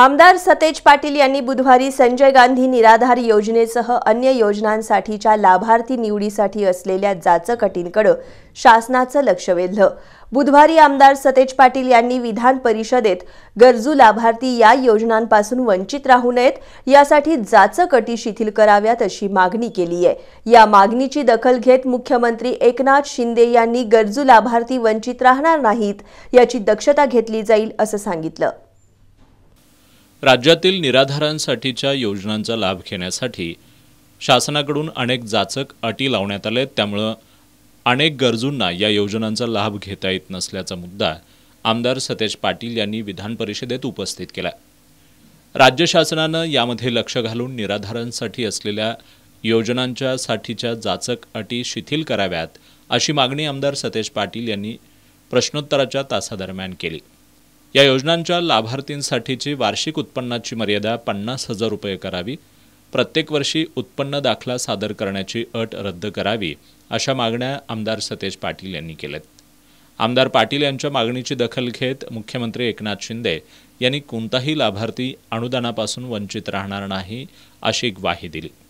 आमदार सतेज पाटील यांनी बुधवारी संजय गांधी निराधार योजनेसह अन्य योजनांसाठीच्या लाभार्थी निवडीसाठी असलेल्या जाचकटींकडे शासनाचं लक्ष वेधलं बुधवारी आमदार सतेज पाटील यांनी विधान परिषदेत गरजू लाभार्थी या योजनांपासून वंचित राहू नयेत यासाठी जाचकटी शिथिल कराव्यात अशी मागणी केली आहे या मागणीची दखल घेत मुख्यमंत्री एकनाथ शिंदे यांनी गरजू लाभार्थी वंचित राहणार नाहीत याची दक्षता घेतली जाईल असं सांगितलं राज्यातील निराधारांसाठीच्या योजनांचा लाभ घेण्यासाठी शासनाकडून अनेक जाचक अटी लावण्यात आल्या आहेत त्यामुळं अनेक गरजूंना या योजनांचा लाभ घेता येत नसल्याचा मुद्दा आमदार सतेज पाटील यांनी विधान परिषदेत उपस्थित केला राज्य शासनानं यामध्ये लक्ष घालून निराधारांसाठी असलेल्या योजनांच्या साठीच्या जाचक अटी शिथिल कराव्यात अशी मागणी आमदार सतेज पाटील यांनी प्रश्नोत्तराच्या तासादरम्यान केली या योजनांच्या लाभार्थींसाठीची वार्षिक उत्पन्नाची मर्यादा पन्नास हजार रुपये करावी प्रत्येक वर्षी उत्पन्न दाखला सादर करण्याची अट रद्द करावी अशा मागण्या आमदार सतेज पाटील यांनी केल्यात आमदार पाटील यांच्या मागणीची दखल घेत मुख्यमंत्री एकनाथ शिंदे यांनी कोणताही लाभार्थी अनुदानापासून वंचित राहणार नाही अशी ग्वाही दिली